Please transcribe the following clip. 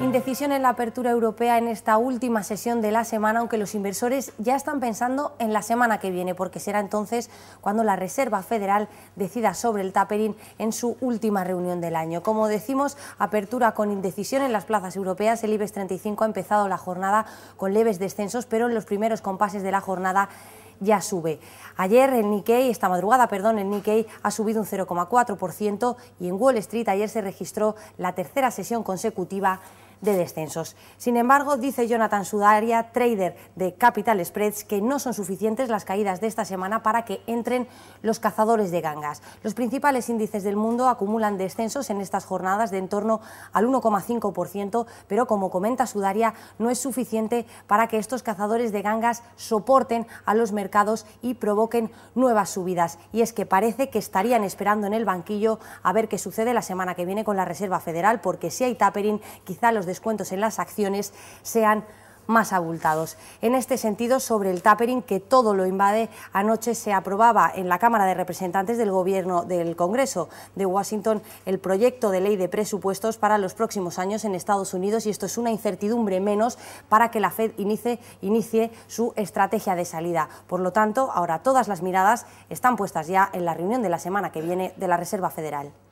Indecisión en la apertura europea en esta última sesión de la semana, aunque los inversores ya están pensando en la semana que viene, porque será entonces cuando la Reserva Federal decida sobre el tapering en su última reunión del año. Como decimos, apertura con indecisión en las plazas europeas. El IBEX 35 ha empezado la jornada con leves descensos, pero en los primeros compases de la jornada ya sube. Ayer el Nikkei, esta madrugada, perdón, el Nikkei ha subido un 0,4% y en Wall Street ayer se registró la tercera sesión consecutiva de descensos. Sin embargo, dice Jonathan Sudaria, trader de Capital Spreads, que no son suficientes las caídas de esta semana para que entren los cazadores de gangas. Los principales índices del mundo acumulan descensos en estas jornadas de en torno al 1,5%, pero como comenta Sudaria, no es suficiente para que estos cazadores de gangas soporten a los mercados y provoquen nuevas subidas. Y es que parece que estarían esperando en el banquillo a ver qué sucede la semana que viene con la Reserva Federal, porque si hay tapering, quizá los de descuentos en las acciones sean más abultados. En este sentido, sobre el tapering que todo lo invade, anoche se aprobaba en la Cámara de Representantes del Gobierno del Congreso de Washington el proyecto de ley de presupuestos para los próximos años en Estados Unidos y esto es una incertidumbre menos para que la Fed inicie, inicie su estrategia de salida. Por lo tanto, ahora todas las miradas están puestas ya en la reunión de la semana que viene de la Reserva Federal.